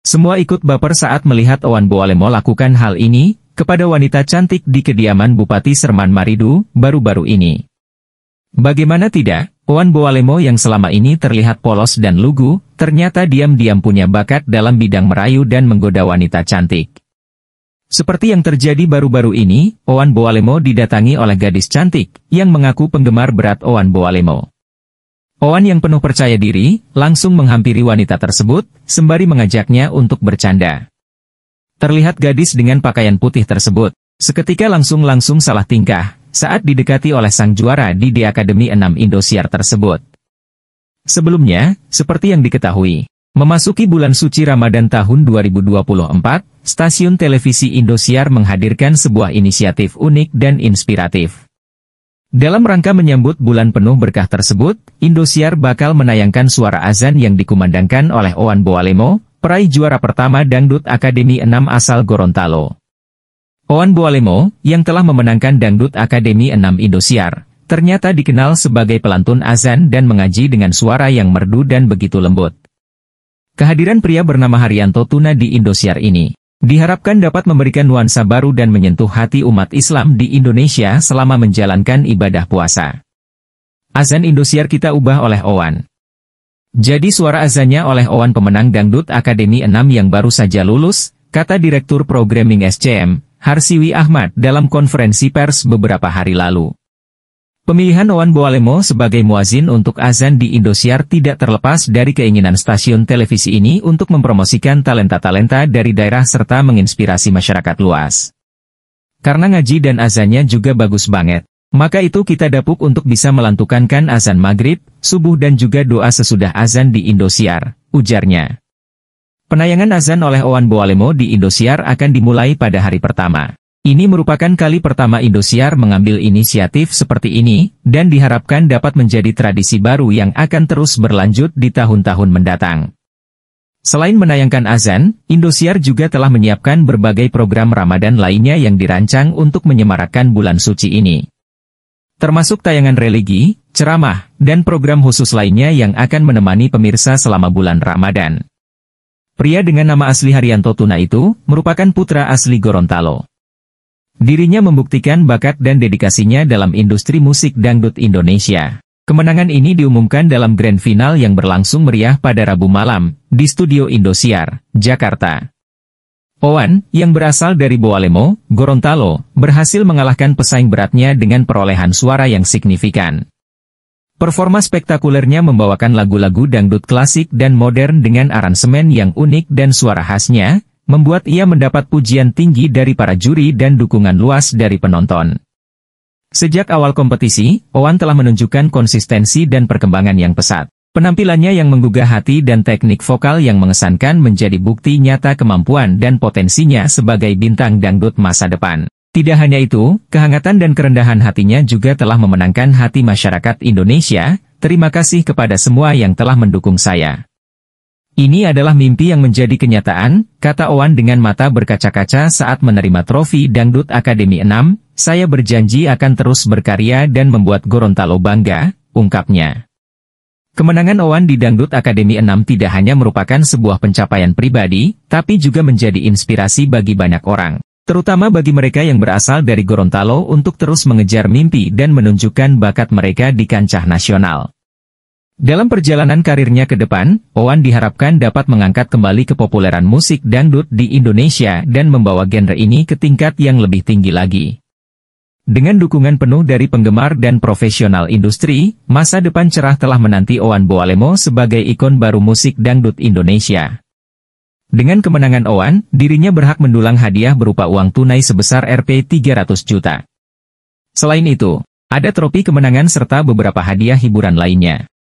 Semua ikut baper saat melihat Owan Boalemo lakukan hal ini, kepada wanita cantik di kediaman Bupati Serman Maridu, baru-baru ini. Bagaimana tidak, Owan Boalemo yang selama ini terlihat polos dan lugu, ternyata diam-diam punya bakat dalam bidang merayu dan menggoda wanita cantik. Seperti yang terjadi baru-baru ini, Owan Boalemo didatangi oleh gadis cantik, yang mengaku penggemar berat Owan Boalemo. Owan yang penuh percaya diri, langsung menghampiri wanita tersebut, sembari mengajaknya untuk bercanda. Terlihat gadis dengan pakaian putih tersebut, seketika langsung-langsung salah tingkah, saat didekati oleh sang juara di The Academy 6 Indosiar tersebut. Sebelumnya, seperti yang diketahui, memasuki bulan suci Ramadan tahun 2024, stasiun televisi Indosiar menghadirkan sebuah inisiatif unik dan inspiratif. Dalam rangka menyambut bulan penuh berkah tersebut, Indosiar bakal menayangkan suara azan yang dikumandangkan oleh Oan Boalemo, peraih juara pertama Dangdut Akademi 6 asal Gorontalo. Oan Boalemo, yang telah memenangkan Dangdut Akademi 6 Indosiar, ternyata dikenal sebagai pelantun azan dan mengaji dengan suara yang merdu dan begitu lembut. Kehadiran pria bernama Haryanto Tuna di Indosiar ini, diharapkan dapat memberikan nuansa baru dan menyentuh hati umat Islam di Indonesia selama menjalankan ibadah puasa. Azan Indosiar kita ubah oleh Owan. Jadi suara azannya oleh Owan pemenang Dangdut Akademi 6 yang baru saja lulus, kata Direktur Programming SCM, Harsiwi Ahmad dalam konferensi pers beberapa hari lalu. Pemilihan Owan Boalemo sebagai muazin untuk azan di Indosiar tidak terlepas dari keinginan stasiun televisi ini untuk mempromosikan talenta-talenta dari daerah serta menginspirasi masyarakat luas. Karena ngaji dan azannya juga bagus banget, maka itu kita dapuk untuk bisa melantukankan azan maghrib, subuh dan juga doa sesudah azan di Indosiar, ujarnya. Penayangan azan oleh Owan Boalemo di Indosiar akan dimulai pada hari pertama. Ini merupakan kali pertama Indosiar mengambil inisiatif seperti ini, dan diharapkan dapat menjadi tradisi baru yang akan terus berlanjut di tahun-tahun mendatang. Selain menayangkan azan, Indosiar juga telah menyiapkan berbagai program Ramadan lainnya yang dirancang untuk menyemarakkan bulan suci ini. Termasuk tayangan religi, ceramah, dan program khusus lainnya yang akan menemani pemirsa selama bulan Ramadan. Pria dengan nama asli Haryanto Tuna itu, merupakan putra asli Gorontalo. Dirinya membuktikan bakat dan dedikasinya dalam industri musik dangdut Indonesia. Kemenangan ini diumumkan dalam grand final yang berlangsung meriah pada Rabu malam, di Studio Indosiar, Jakarta. Owan, yang berasal dari Boalemo, Gorontalo, berhasil mengalahkan pesaing beratnya dengan perolehan suara yang signifikan. Performa spektakulernya membawakan lagu-lagu dangdut klasik dan modern dengan aransemen yang unik dan suara khasnya, membuat ia mendapat pujian tinggi dari para juri dan dukungan luas dari penonton. Sejak awal kompetisi, Owan telah menunjukkan konsistensi dan perkembangan yang pesat. Penampilannya yang menggugah hati dan teknik vokal yang mengesankan menjadi bukti nyata kemampuan dan potensinya sebagai bintang dangdut masa depan. Tidak hanya itu, kehangatan dan kerendahan hatinya juga telah memenangkan hati masyarakat Indonesia. Terima kasih kepada semua yang telah mendukung saya. Ini adalah mimpi yang menjadi kenyataan, kata Owan dengan mata berkaca-kaca saat menerima trofi Dangdut Akademi 6, saya berjanji akan terus berkarya dan membuat Gorontalo bangga, ungkapnya. Kemenangan Owan di Dangdut Akademi 6 tidak hanya merupakan sebuah pencapaian pribadi, tapi juga menjadi inspirasi bagi banyak orang. Terutama bagi mereka yang berasal dari Gorontalo untuk terus mengejar mimpi dan menunjukkan bakat mereka di kancah nasional. Dalam perjalanan karirnya ke depan, Owan diharapkan dapat mengangkat kembali kepopuleran musik dangdut di Indonesia dan membawa genre ini ke tingkat yang lebih tinggi lagi. Dengan dukungan penuh dari penggemar dan profesional industri, masa depan cerah telah menanti Owan Boalemo sebagai ikon baru musik dangdut Indonesia. Dengan kemenangan Owan, dirinya berhak mendulang hadiah berupa uang tunai sebesar Rp 300 juta. Selain itu, ada tropi kemenangan serta beberapa hadiah hiburan lainnya.